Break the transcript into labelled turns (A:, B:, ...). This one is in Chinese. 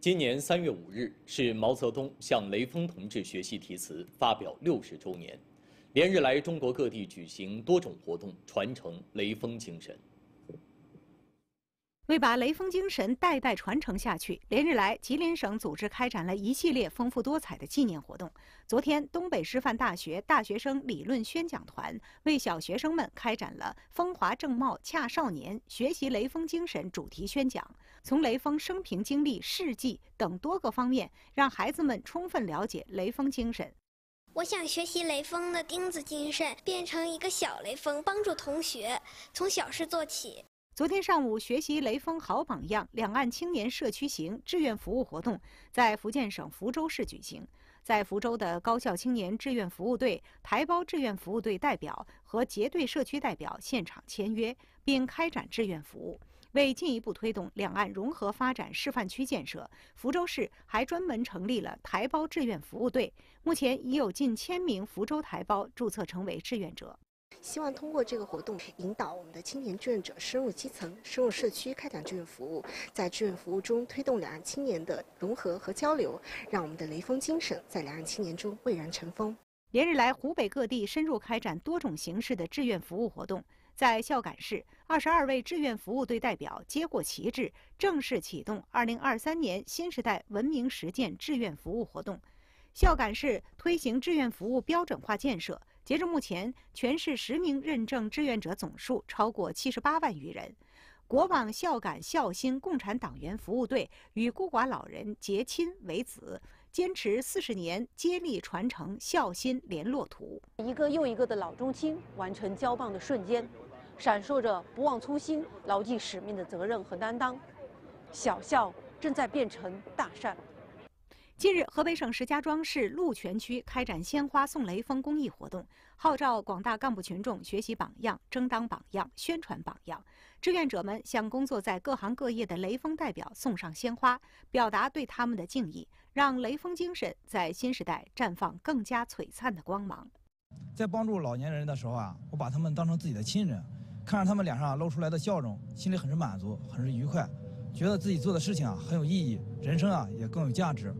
A: 今年三月五日是毛泽东向雷锋同志学习题词发表六十周年，连日来，中国各地举行多种活动，传承雷锋精神。
B: 为把雷锋精神代代传承下去，连日来，吉林省组织开展了一系列丰富多彩的纪念活动。昨天，东北师范大学大学生理论宣讲团为小学生们开展了“风华正茂恰少年，学习雷锋精神”主题宣讲，从雷锋生平经历、事迹等多个方面，让孩子们充分了解雷锋精神。
A: 我想学习雷锋的钉子精神，变成一个小雷锋，帮助同学，从小事做起。
B: 昨天上午，学习雷锋好榜样，两岸青年社区行志愿服务活动在福建省福州市举行。在福州的高校青年志愿服务队、台胞志愿服务队代表和结对社区代表现场签约，并开展志愿服务。为进一步推动两岸融合发展示范区建设，福州市还专门成立了台胞志愿服务队，目前已有
A: 近千名福州台
B: 胞注册成为志愿
A: 者。希望通过这个活动，引导我们的青年志愿者深入基层、深入社区开展志愿服务，在志愿服务中推动两岸青年的融合和交流，让我们的雷锋精神在两岸青年中蔚然成
B: 风。连日来，湖北各地深入开展多种形式的志愿服务活动。在孝感市，二十二位志愿服务队代表接过旗帜，正式启动2023年新时代文明实践志愿服务活动。孝感市推行志愿服务标准化建设，截至目前，全市实名认证志愿者总数超过七十八万余人。国网孝感孝心共产党员服务队与孤寡老人结亲为子，坚持四十年接力传承孝心联络图。一个又一个的老中青完成交棒的瞬间，闪烁着不忘初心、牢记使命的责任和担当。小孝正在变成大善。近日，河北省石家庄市鹿泉区开展“鲜花送雷锋”公益活动，号召广大干部群众学习榜样、争当榜样、宣传榜样。志愿者们向工作在各行各业的雷锋代表送上鲜花，表达对他们的敬意，让雷锋精神在新时代绽放更加璀璨的光芒。在帮助老年人的时候啊，我把他们当成自己的亲人，看着他们脸上露出来的笑容，心里很是满足，很是愉快，觉得自己做的事情啊很有意义，人生啊也更有价值。